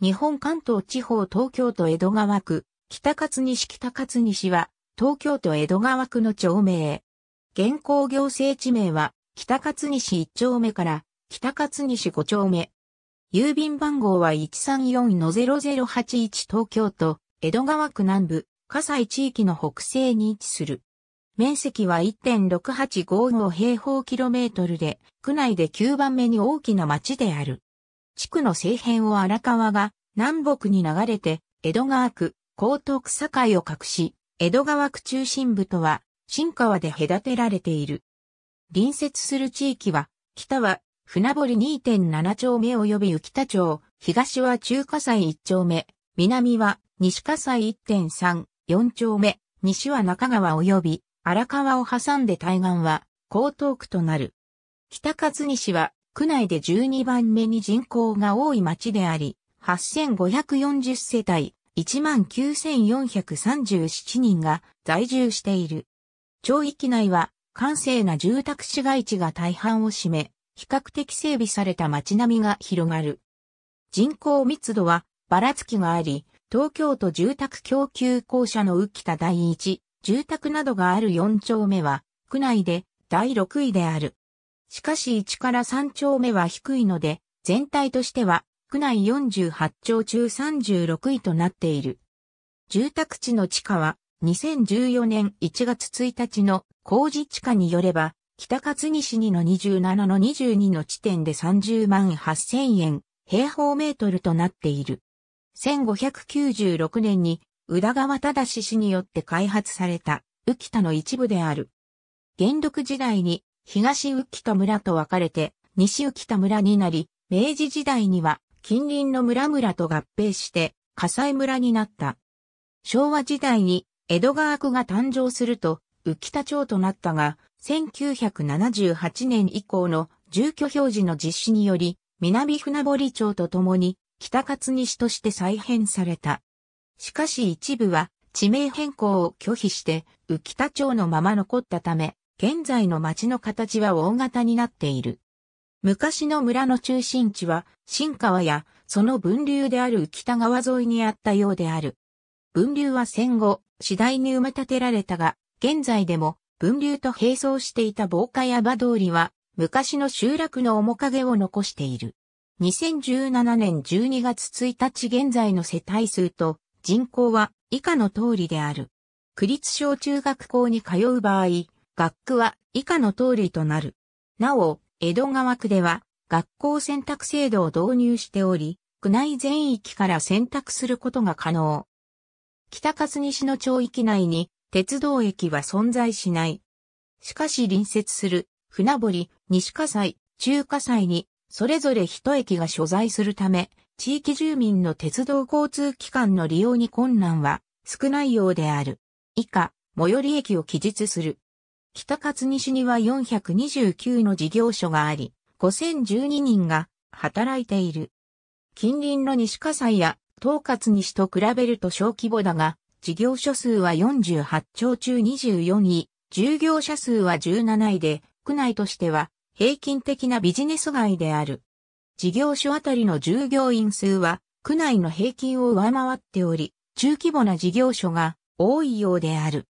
日本関東地方東京都江戸川区、北勝西北勝西は、東京都江戸川区の町名。現行行政地名は、北勝西1丁目から、北勝西5丁目。郵便番号は134-0081東京都、江戸川区南部、葛西地域の北西に位置する。面積は1.6855平方キロメートルで、区内で9番目に大きな町である。地区の西辺を荒川が南北に流れて、江戸川区、江東区境を隠し、江戸川区中心部とは、新川で隔てられている。隣接する地域は、北は船堀2.7丁目及び浮田町、東は中華西1丁目、南は西華西1.3、4丁目、西は中川及び荒川を挟んで対岸は江東区となる。北勝西は区内で12番目に人口が多い町であり、8540世帯、19,437人が在住している。町域内は、閑静な住宅市街地が大半を占め、比較的整備された町並みが広がる。人口密度はばらつきがあり、東京都住宅供給公社の浮田第一、住宅などがある4丁目は、区内で第6位である。しかし1から3丁目は低いので、全体としては、区内48丁中36位となっている。住宅地の地価は、2014年1月1日の工事地価によれば、北勝西にの27の22の地点で30万8000円平方メートルとなっている。1596年に宇田川忠氏によって開発された、浮田の一部である。元禄時代に東浮田村と分かれて、西浮田村になり、明治時代には近隣の村々と合併して、火災村になった。昭和時代に江戸川区が誕生すると、浮田町となったが、1978年以降の住居表示の実施により、南船堀町とともに北勝西として再編された。しかし一部は地名変更を拒否して浮田町のまま残ったため、現在の町の形は大型になっている。昔の村の中心地は、新川や、その分流である北川沿いにあったようである。分流は戦後、次第に埋め立てられたが、現在でも、分流と並走していた防火や場通りは、昔の集落の面影を残している。2017年12月1日現在の世帯数と人口は以下の通りである。区立小中学校に通う場合、学区は以下の通りとなる。なお、江戸川区では学校選択制度を導入しており、区内全域から選択することが可能。北霞西の町域内に鉄道駅は存在しない。しかし隣接する船堀、西葛西、中火災にそれぞれ一駅が所在するため、地域住民の鉄道交通機関の利用に困難は少ないようである。以下、最寄り駅を記述する。北勝西には429の事業所があり、5012人が働いている。近隣の西葛西や東勝西と比べると小規模だが、事業所数は48兆中24位、従業者数は17位で、区内としては平均的なビジネス街である。事業所あたりの従業員数は、区内の平均を上回っており、中規模な事業所が多いようである。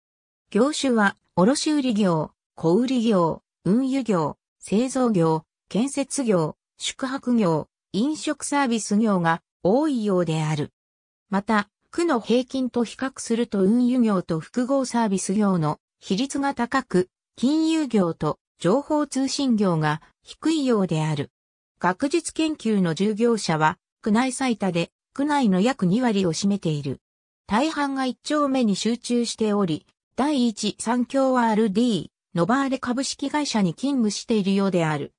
業種は卸売業、小売業、運輸業、製造業、建設業、宿泊業、飲食サービス業が多いようである。また、区の平均と比較すると運輸業と複合サービス業の比率が高く、金融業と情報通信業が低いようである。学術研究の従業者は、区内最多で、区内の約2割を占めている。大半が1丁目に集中しており、第一三共 RD、ノバーレ株式会社に勤務しているようである。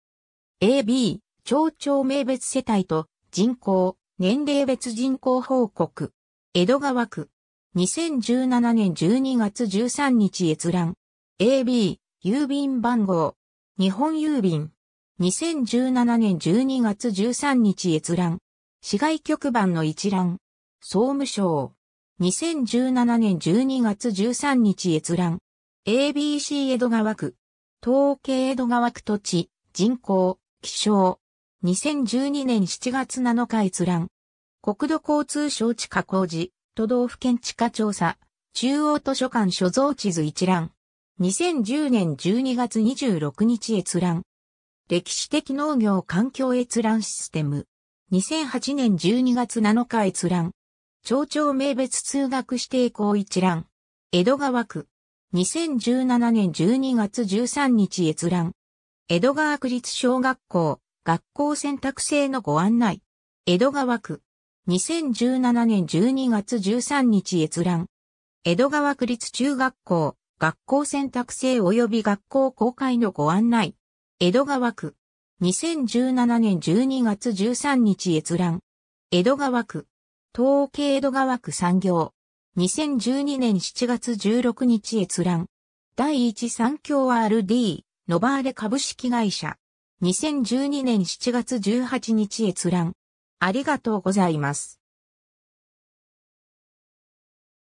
AB、町長名別世帯と人口、年齢別人口報告。江戸川区。2017年12月13日閲覧。AB、郵便番号。日本郵便。2017年12月13日閲覧。市外局番の一覧。総務省。2017年12月13日閲覧。ABC 江戸川区。統計江戸川区土地、人口、気象。2012年7月7日閲覧。国土交通省地下工事、都道府県地下調査、中央図書館所蔵地図一覧。2010年12月26日閲覧。歴史的農業環境閲覧システム。2008年12月7日閲覧。町長名別通学指定校一覧。江戸川区。2017年12月13日閲覧。江戸川区立小学校、学校選択制のご案内。江戸川区。2017年12月13日閲覧。江戸川区立中学校、学校選択制及び学校公開のご案内。江戸川区。2017年12月13日閲覧。江戸川区。統計度が湧く産業。2012年7月16日閲覧。第一三共 RD、ノバーレ株式会社。2012年7月18日閲覧。ありがとうございます。